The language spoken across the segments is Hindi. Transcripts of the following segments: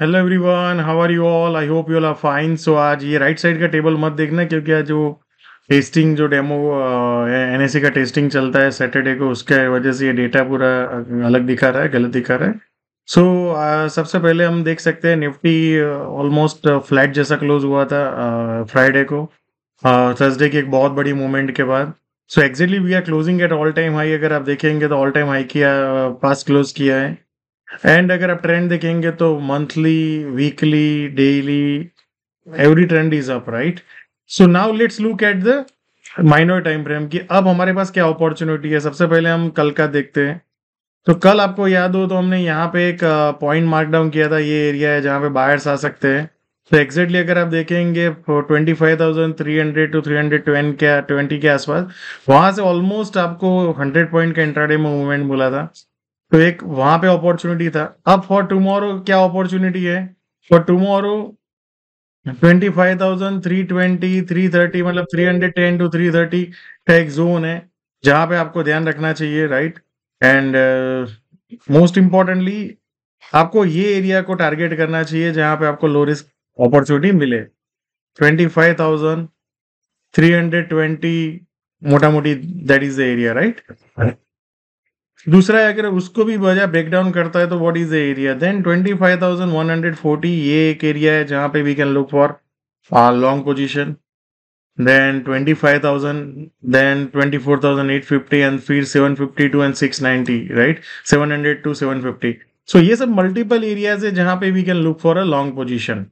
Hello everyone how are you all I hope you all are fine so आज ये राइट साइड का टेबल मत देखना क्योंकि आज जो टेस्टिंग जो डेमो एन का टेस्टिंग चलता है सैटरडे को उसके वजह से ये डेटा पूरा अलग दिखा रहा है गलत दिखा रहा है सो so, uh, सबसे पहले हम देख सकते हैं निफ्टी ऑलमोस्ट फ्लैट जैसा क्लोज हुआ था फ्राइडे uh, को थर्सडे uh, की एक बहुत बड़ी मूवमेंट के बाद so exactly we are closing at all time high अगर आप देखेंगे तो ऑल टाइम हाई किया पास क्लोज किया है एंड अगर आप ट्रेंड देखेंगे तो monthly weekly daily every trend is up right so now let's look at the minor time frame की अब हमारे पास क्या अपॉर्चुनिटी है सबसे पहले हम कल का देखते हैं तो कल आपको याद हो तो हमने यहाँ पे एक पॉइंट मार्क डाउन किया था ये एरिया है जहां पे बायर्स आ सकते हैं तो एग्जैक्टली अगर आप देखेंगे twenty five thousand three hundred to three hundred twenty के ट्वेंटी के आसपास वहां से ऑलमोस्ट आपको हंड्रेड पॉइंट का इंट्राडे में मूवमेंट बोला था तो एक वहां पे अपॉर्चुनिटी था अब फॉर टुमारो क्या अपॉर्चुनिटी है for tomorrow twenty five thousand three twenty three thirty मतलब three hundred ten to three thirty का एक जोन है जहां पे आपको ध्यान रखना चाहिए राइट एंड मोस्ट इंपॉर्टेंटली आपको ये एरिया को टारगेट करना चाहिए जहां पे आपको लो रिस्क अपॉर्चुनिटी मिले twenty five thousand three hundred twenty मोटा मोटी that is the area right दूसरा है अगर उसको भी वजह ब्रेक डाउन करता है तो what is the area then 25,140 ये एक एरिया है जहां पे we can look for long position then 25,000, then 24,850 and फिर 752 and 690, right right? 700 to 750. So So ये सब मल्टीपल एरियाज है जहां पे we can look for a long position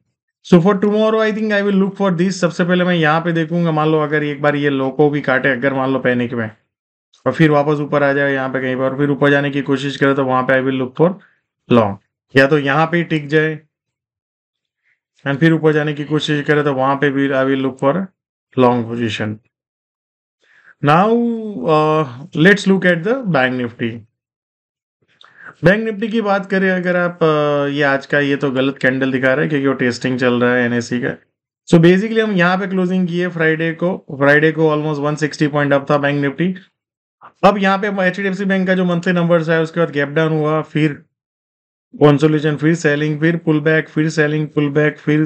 so for tomorrow I think I will look for this सबसे पहले मैं यहाँ पे देखूंगा मान लो अगर एक बार ये लोको भी काटे अगर मान लो पैनिक में और फिर वापस ऊपर आ जाए यहाँ पे कहीं पर फिर ऊपर जाने की कोशिश करे तो वहां पे I will look for long या तो यहाँ पे टिक जाए एंड फिर ऊपर जाने की कोशिश करे तो वहां पे भी I will look for long position now let's look at the bank Nifty bank Nifty की बात करें अगर आप uh, ये आज का ये तो गलत कैंडल दिखा रहा है क्योंकि वो टेस्टिंग चल रहा है एनएससी का सो so बेसिकली हम यहाँ पे क्लोजिंग किए फ्राइडे को फ्राइडे को ऑलमोस्ट 160 पॉइंट अप था बैंक निफ्टी अब यहाँ पे H D F C bank का जो मंथली नंबर्स है उसके बाद गैप डाउन हुआ फिर कॉन्सोलेशन फिर सेलिंग फिर पुल बैक फिर सेलिंग पुल बैक फिर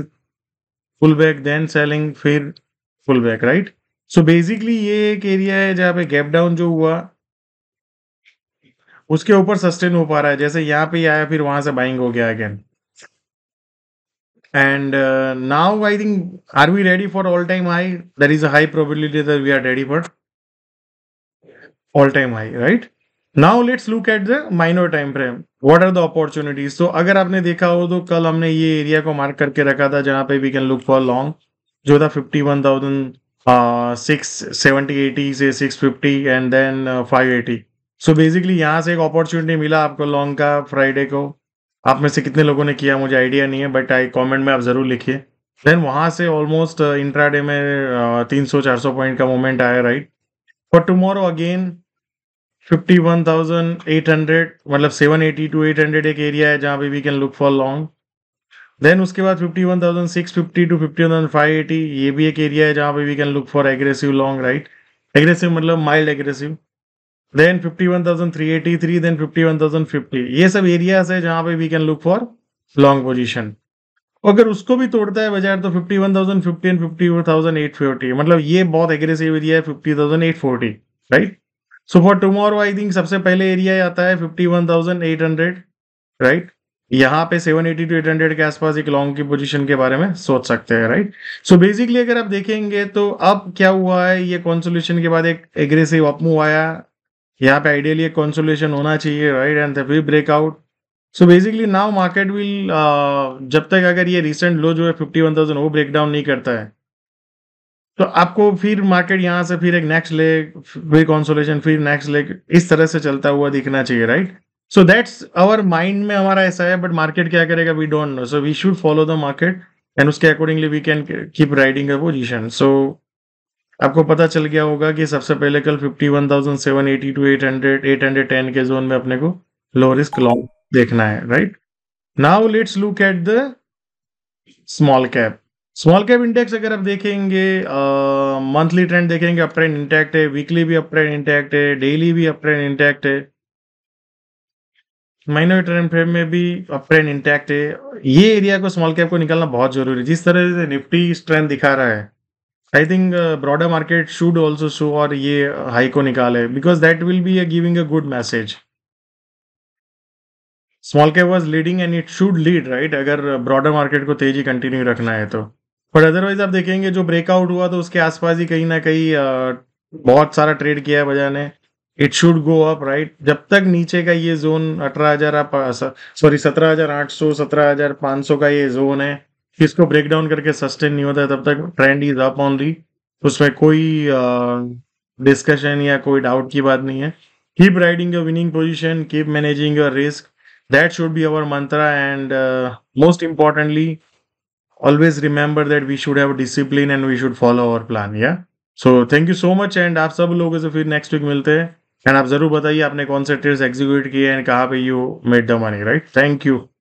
पुल बैक देन सेलिंग फिर pull back right so basically ये एक एरिया है जहाँ पे गैप डाउन जो हुआ उसके ऊपर सस्टेन हो पा रहा है जैसे यहाँ पे आया फिर वहां से बाइंग हो गया again and now I think are we ready for all time high high is a high probability that we are ready for all time high right now let's look at the minor time frame what are the opportunities तो अगर आपने देखा हो तो कल हमने ये एरिया को मार्क करके रखा था जहां पे we can look for long जो था fifty one thousand six seventy eighty से six fifty and then five eighty so basically यहाँ से एक अपॉर्चुनिटी मिला आपको लॉन्ग का फ्राइडे को आप में से कितने लोगों ने किया मुझे आइडिया नहीं है बट आई कॉमेंट में आप जरूर लिखिए देन वहां से ऑलमोस्ट इंट्राडे में तीन सौ चार सौ पॉइंट का मोमेंट आया right right? for tomorrow again 51,800 मतलब 780 टू 800 एक एरिया है जहां पे we can look for long then उसके बाद 51,650 टू 51,580 ये भी एक एरिया है जहां पे we can look for aggressive long right aggressive मतलब माइल्ड एग्रेसिव देन 51,383 देन 51,050 ये सब एरियाज है जहां पे we can look for long position अगर उसको भी तोड़ता है बाजार तो fifty one thousand fifty and fifty four thousand eight fifty मतलब ये बहुत एग्रेसिव एरिया है fifty thousand eight forty right so for tomorrow I think सबसे पहले एरिया आता है fifty one thousand eight hundred right यहाँ पे 780 टू 800 के आसपास एक लॉन्ग की पोजीशन के बारे में सोच सकते हैं राइट सो बेसिकली अगर आप देखेंगे तो अब क्या हुआ है ये कॉन्सोल्यूशन के बाद एक एग्रेसिव अपमूव आया यहाँ पे आइडियली एक कॉन्सोल्यूशन होना चाहिए राइट एंड फिर breakout so basically now market will जब तक अगर ये रिसेंट लो जो है फिफ्टी वन थाउजेंड वो ब्रेक डाउन नहीं करता है तो आपको फिर मार्केट यहाँ से फिर एक नेक्स्ट लेग फिर कॉन्सोलेशन फिर नेक्स्ट लेग इस तरह से चलता हुआ दिखना चाहिए right so that's our mind में हमारा ऐसा है बट मार्केट क्या करेगा we don't know so we should follow the market and उसके accordingly we can keep riding a position so आपको पता चल गया होगा कि सबसे पहले कल fifty one thousand seven eighty to eight hundred eight hundred ten के जोन में अपने को लो रिस्क लॉन्ग देखना है right now let's look at the small cap small cap index अगर आप देखेंगे मंथली uh, ट्रेंड देखेंगे अप ट्रेंड इंटैक्ट है वीकली भी अप ट्रेंड इंटैक्ट है डेली भी अप ट्रेंड इंटैक्ट है महीनों ट्रेन फ्रेम में भी अप ट्रेंड इंटैक्ट है ये एरिया को स्मॉल कैप को निकालना बहुत जरूरी है जिस तरह से निफ्टी ट्रेंड दिखा रहा है I think broader market should also show और ये हाई को निकाले because that will be giving a good message small cap was leading and it should lead right अगर ब्रॉडर मार्केट को तेजी कंटिन्यू रखना है तो बट अदरवाइज आप देखेंगे जो ब्रेकआउट हुआ तो उसके आसपास ही कहीं ना कहीं बहुत सारा ट्रेड किया है बजा ने it should go up right जब तक नीचे का ये जोन अठारह हजार सॉरी सत्रह हजार आठ सौ सत्रह हजार पाँच सौ का ये जोन है इसको ब्रेक डाउन करके सस्टेन नहीं होता है तब तक ट्रेंड इज अप ऑनली उसमें कोई डिस्कशन या कोई डाउट की बात नहीं है keep riding your winning position keep managing your risk that should be our mantra and uh, most importantly always remember that we should have discipline and we should follow our plan yeah so thank you so much and आप सब लोगों से next week. वीक मिलते हैं एंड आप जरूर बताइए आपने कौन से ट्रेड्स एग्जीक्यूट किए एंड कहाँ पे you made the money right thank you